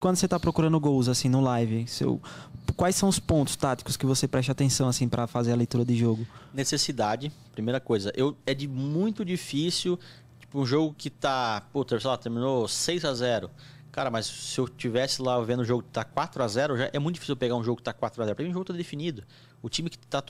quando você está procurando gols assim no live, seu, quais são os pontos táticos que você presta atenção assim para fazer a leitura de jogo? Necessidade, primeira coisa. Eu é de muito difícil tipo, um jogo que tá, puta, sei lá, terminou 6 a 0. Cara, mas se eu tivesse lá vendo o jogo que tá 4 a 0, já é muito difícil eu pegar um jogo que tá 4 a 0. Para mim o jogo tá definido. O time que tá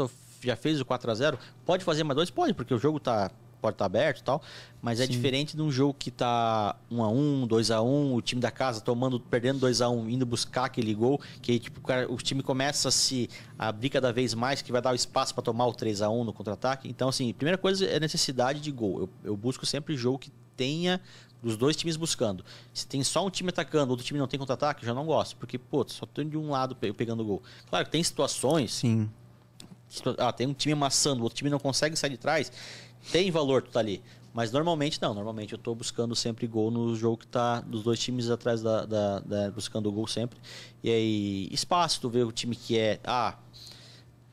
já fez o 4 a 0, pode fazer mais dois, pode, porque o jogo tá porta aberta e tal. Mas é Sim. é diferente de um jogo que tá 1 a 1 2 a 1 o time da casa tomando, perdendo 2 a 1 indo buscar aquele gol, que aí tipo, o, cara, o time começa a se abrir cada vez mais, que vai dar o espaço para tomar o 3 a 1 no contra-ataque. Então, assim, primeira coisa é necessidade de gol. Eu, eu busco sempre jogo que tenha dos dois times buscando. Se tem só um time atacando, outro time não tem contra-ataque, já não gosto. Porque, pô, só tem de um lado pegando gol. Claro que tem situações. Sim. Ah, tem um time amassando, o outro time não consegue sair de trás tem valor tu tá ali. Mas normalmente não, normalmente eu tô buscando sempre gol no jogo que tá dos dois times atrás da, da, da buscando o gol sempre. E aí, espaço, tu vê o time que é. Ah,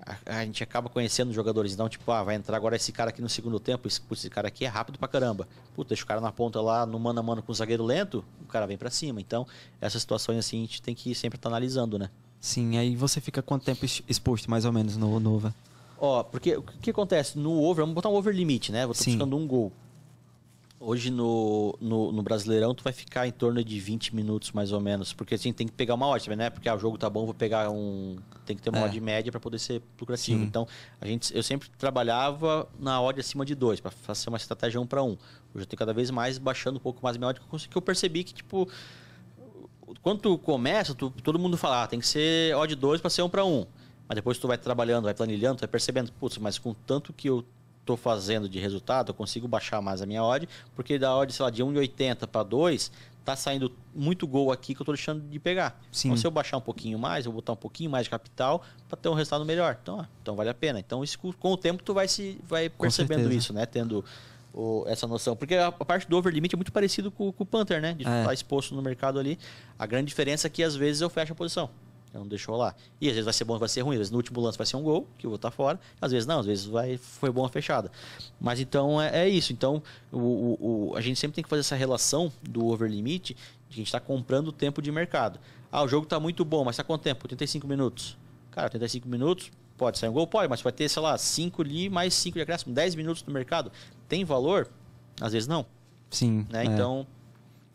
a, a, gente acaba conhecendo os jogadores, então, tipo, ah, vai entrar agora esse cara aqui no segundo tempo, esse, putz, esse cara aqui é rápido pra caramba. Puta, deixa o cara na ponta lá, no mano a mano com o zagueiro lento, o cara vem para cima. Então, essas situações assim a gente tem que sempre estar tá analisando, né? Sim, aí você fica quanto tempo exposto mais ou menos no Nova? Ó, porque o que acontece? No over, vamos botar um over limite, né? Vou buscando um gol. Hoje no, no, no, Brasileirão, tu vai ficar em torno de 20 minutos mais ou menos. Porque assim, tem que pegar uma ótima, né? Porque ah, o jogo tá bom, vou pegar um. Tem que ter uma é. odd média para poder ser lucrativo. Então, a gente, eu sempre trabalhava na odd acima de 2, para fazer uma estratégia 1 um para 1. Um. Hoje eu tenho cada vez mais baixando um pouco mais minha odd, que eu percebi que, tipo. Quando tu começa, tu, todo mundo fala, ah, tem que ser odd 2 para ser 1 um para 1. Mas depois tu vai trabalhando, vai planilhando, tu vai percebendo, putz, mas com tanto que eu tô fazendo de resultado, eu consigo baixar mais a minha odd, porque da odd, sei lá, de 1,80 para 2, tá saindo muito gol aqui que eu tô deixando de pegar. Sim. Então, se eu baixar um pouquinho mais, eu botar um pouquinho mais de capital para ter um resultado melhor. Então, ó, então vale a pena. Então, isso, com o tempo tu vai se vai percebendo isso, né, tendo essa noção, porque a, parte do overlimit é muito parecido com, com o Panther, né? De estar é. Tá exposto no mercado ali. A grande diferença é que às vezes eu fecho a posição. Ela não deixou lá. E às vezes vai ser bom, vai ser ruim. Às vezes no último lance vai ser um gol, que eu vou estar fora. Às vezes não, às vezes vai, foi boa a fechada. Mas então é, é isso. Então o, o, o, a gente sempre tem que fazer essa relação do over limite. de que a gente está comprando o tempo de mercado. Ah, o jogo está muito bom, mas está quanto tempo? 85 minutos. Cara, 85 minutos, pode sair um gol? Pode, mas vai ter, sei lá, 5 ali, mais 5 de acréscimo, 10 minutos no mercado. Tem valor? Às vezes não. Sim. Né? É. Então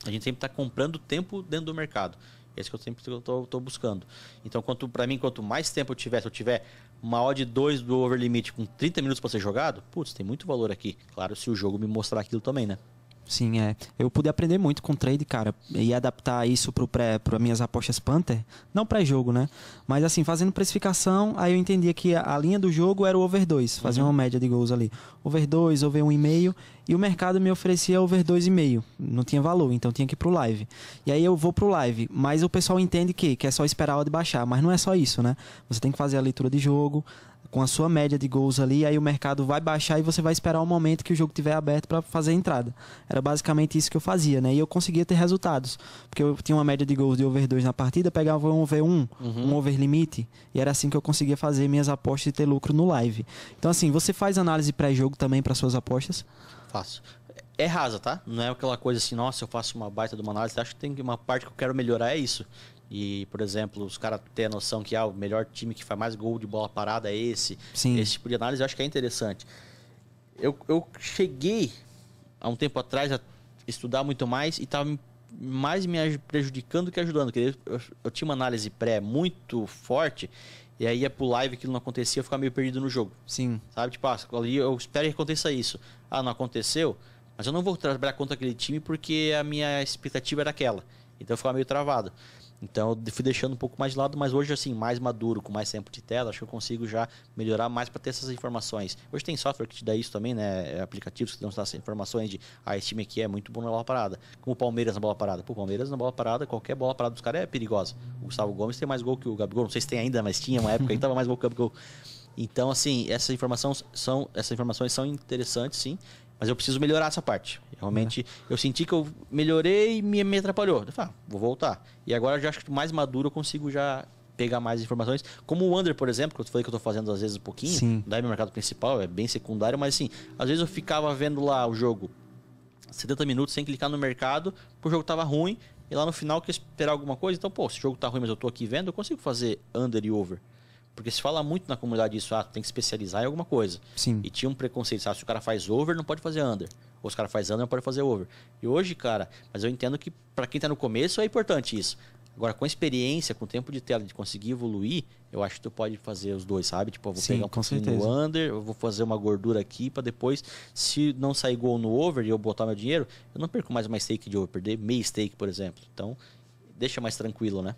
a gente sempre está comprando tempo dentro do mercado. Esse é que eu sempre estou buscando. Então, quanto para mim, quanto mais tempo eu tiver, se eu tiver uma odd 2 do over limit com 30 minutos para ser jogado, putz, tem muito valor aqui. Claro, se o jogo me mostrar aquilo também, né? Sim, é. Eu pude aprender muito com trade, cara, e adaptar isso pro pré, para minhas apostas Panther, não para jogo, né? Mas assim, fazendo precificação, aí eu entendia que a, linha do jogo era o over 2, fazer uhum. uma média de gols ali. Over 2, over 1,5, um e o mercado me oferecia over 2,5. Não tinha valor, então tinha que ir pro live. E aí eu vou pro live, mas o pessoal entende que, que é só esperar a hora de baixar. Mas não é só isso, né? Você tem que fazer a leitura de jogo com a sua média de gols ali, aí o mercado vai baixar e você vai esperar o momento que o jogo tiver aberto para fazer a entrada. Era basicamente isso que eu fazia, né? E eu conseguia ter resultados, porque eu tinha uma média de gols de over 2 na partida, pegava um over 1, uhum. um over limite, e era assim que eu conseguia fazer minhas apostas e ter lucro no live. Então assim, você faz análise pré-jogo também para suas apostas? Faço. É rasa, tá? Não é aquela coisa assim, nossa, eu faço uma baita de uma análise. Acho que tem uma parte que eu quero melhorar, é isso. E, por exemplo, os caras têm a noção que ah, o melhor time que faz mais gol de bola parada é esse. Sim. Esse tipo de análise eu acho que é interessante. Eu, eu cheguei há um tempo atrás a estudar muito mais e estava mais me prejudicando que ajudando. Porque eu, eu, tinha uma análise pré muito forte e aí ia pro live, aquilo não acontecia, eu ficava meio perdido no jogo. Sim. Sabe? Tipo, ah, ali eu espero que aconteça isso. Ah, não aconteceu? Mas eu não vou trabalhar contra aquele time porque a minha expectativa era aquela. Então eu ficava meio travado. Então eu fui deixando um pouco mais de lado, mas hoje, assim, mais maduro, com mais tempo de tela, acho que eu consigo já melhorar mais para ter essas informações. Hoje tem software que te dá isso também, né? É, aplicativos que dão essas informações de, ah, esse time aqui é muito bom na bola parada. Como o Palmeiras na bola parada. Pô, o Palmeiras na bola parada, qualquer bola parada dos caras é perigosa. O Gustavo Gomes tem mais gol que o Gabigol, não sei se tem ainda, mas tinha uma época que tava mais gol que o Gabigol. Então, assim, essas informações são, essas informações são interessantes, sim. Mas eu preciso melhorar essa parte. Realmente, é. eu senti que eu melhorei e me, me atrapalhou. Eu falei, ah, vou voltar. E agora eu já acho que mais maduro eu consigo já pegar mais informações. Como o Under, por exemplo, que eu falei que eu tô fazendo às vezes um pouquinho, Sim. não é meu mercado principal, é bem secundário, mas assim, às vezes eu ficava vendo lá o jogo 70 minutos sem clicar no mercado, porque o jogo tava ruim, e lá no final eu queria esperar alguma coisa, então, pô, se o jogo tá ruim, mas eu tô aqui vendo, eu consigo fazer under e over. Porque se fala muito na comunidade isso, ah, tem que especializar em alguma coisa. Sim. E tinha um preconceito, sabe, ah, se o cara faz over, não pode fazer under. Ou se o cara faz under, não pode fazer over. E hoje, cara, mas eu entendo que para quem tá no começo é importante isso. Agora, com experiência, com tempo de tela, de conseguir evoluir, eu acho que tu pode fazer os dois, sabe? Tipo, eu vou Sim, pegar um pouquinho certeza. no under, eu vou fazer uma gordura aqui para depois, se não sair gol no over e eu botar meu dinheiro, eu não perco mais uma stake de over, perder meia stake, por exemplo. Então, deixa mais tranquilo, né?